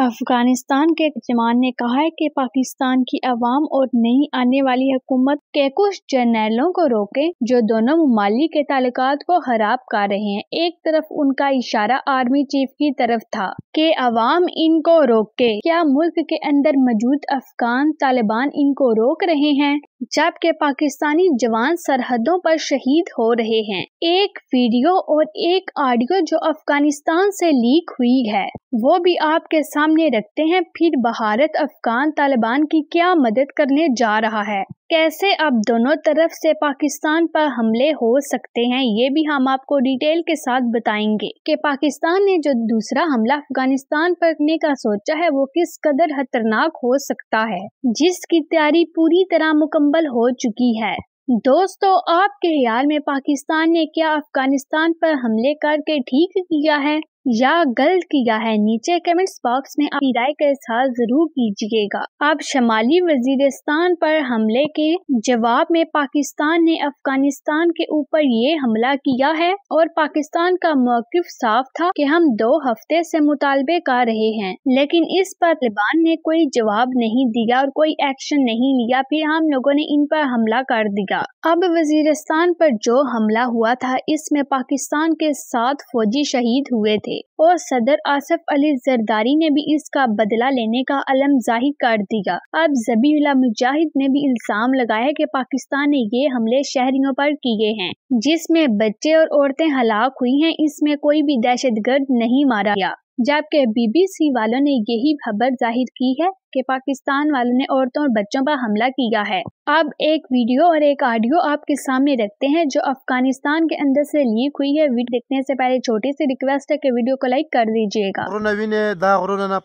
अफगानिस्तान के जमान ने कहा है कि पाकिस्तान की अवाम और नई आने वाली हुकूमत के कुछ जर्नैलों को रोके जो दोनों ममालिक के ताल्लुक को खराब कर रहे हैं एक तरफ उनका इशारा आर्मी चीफ की तरफ था कि अवाम इनको रोके क्या मुल्क के अंदर मौजूद अफगान तालिबान इनको रोक रहे हैं जबकि पाकिस्तानी जवान सरहदों पर शहीद हो रहे हैं एक वीडियो और एक ऑडियो जो अफगानिस्तान से लीक हुई है वो भी आपके सामने रखते हैं फिर भारत अफगान तालिबान की क्या मदद करने जा रहा है कैसे अब दोनों तरफ से पाकिस्तान पर हमले हो सकते हैं ये भी हम आपको डिटेल के साथ बताएंगे कि पाकिस्तान ने जो दूसरा हमला अफगानिस्तान पर करने का सोचा है वो किस कदर खतरनाक हो सकता है जिसकी तैयारी पूरी तरह मुकम्मल हो चुकी है दोस्तों आपके ख्याल में पाकिस्तान ने क्या अफगानिस्तान पर हमले करके ठीक किया है या गलत किया है नीचे कमेंट्स बॉक्स में अपनी राय का इजहार जरूर कीजिएगा अब शमाली वजीरिस्तान पर हमले के जवाब में पाकिस्तान ने अफगानिस्तान के ऊपर ये हमला किया है और पाकिस्तान का मौकफ साफ था कि हम दो हफ्ते से मुतालबे कर रहे हैं लेकिन इस पर तालिबान ने कोई जवाब नहीं दिया और कोई एक्शन नहीं लिया फिर हम लोगों ने इन पर हमला कर दिया अब वजीरिस्तान पर जो हमला हुआ था इसमें पाकिस्तान के सात फौजी शहीद हुए थे थे और सदर आसफ अली जरदारी ने भी इसका बदला लेने का अलम जाहिर कर दिया अब जबीला मुजाहिद ने भी इल्जाम लगाया कि पाकिस्तान ने ये हमले शहरियों पर किए हैं जिसमें बच्चे और औरतें हलाक हुई हैं इसमें कोई भी दहशतगर्द नहीं मारा गया जबकि बीबीसी वालों ने यही खबर जाहिर की है कि पाकिस्तान वालों ने औरतों और बच्चों पर हमला किया है अब एक वीडियो और एक ऑडियो आपके सामने रखते हैं जो अफगानिस्तान के अंदर से लीक हुई है वीडियो देखने से पहले छोटी सी रिक्वेस्ट है कि वीडियो को लाइक कर दीजिएगा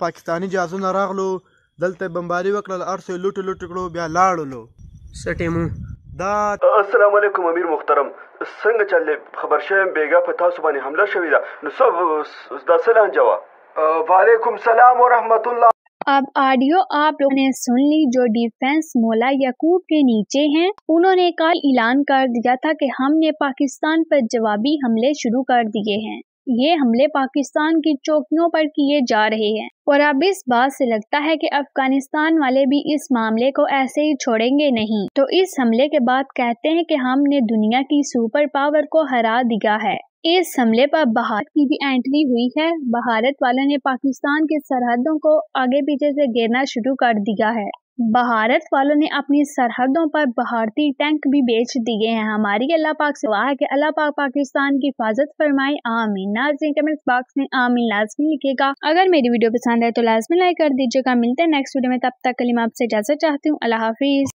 पाकिस्तानी जहाजों ना रागलो दलते बमबारी वकल अर्स लुट लुट करो ब्या लो सटे मुंह دا السلام علیکم امیر محترم څنګه چلې خبر شوم بیګا په تاسو अब ऑडियो आप लोगों ने सुन ली जो डिफेंस मोला यकूब के नीचे हैं उन्होंने कल ऐलान कर दिया था कि हमने पाकिस्तान पर जवाबी हमले शुरू कर दिए हैं ये हमले पाकिस्तान की चौकियों पर किए जा रहे हैं और अब इस बात से लगता है कि अफगानिस्तान वाले भी इस मामले को ऐसे ही छोड़ेंगे नहीं तो इस हमले के बाद कहते हैं कि हमने दुनिया की सुपर पावर को हरा दिया है इस हमले पर भारत की भी एंट्री हुई है भारत वालों ने पाकिस्तान के सरहदों को आगे पीछे से घेरना शुरू कर दिया है भारत वालों ने अपनी सरहदों पर भारतीय टैंक भी बेच दिए हैं हमारी अल्लाह पाक से वाह के अल्लाह पाक पाकिस्तान की हिफाजत फरमाए आमीन नाजी कमेंट बॉक्स में आमीन लाजमी लिखेगा अगर मेरी वीडियो पसंद है तो लाजमी लाइक कर दीजिएगा मिलते हैं नेक्स्ट वीडियो में तब तक कलीम आपसे इजाजत चाहती हूँ अल्लाह हाफिज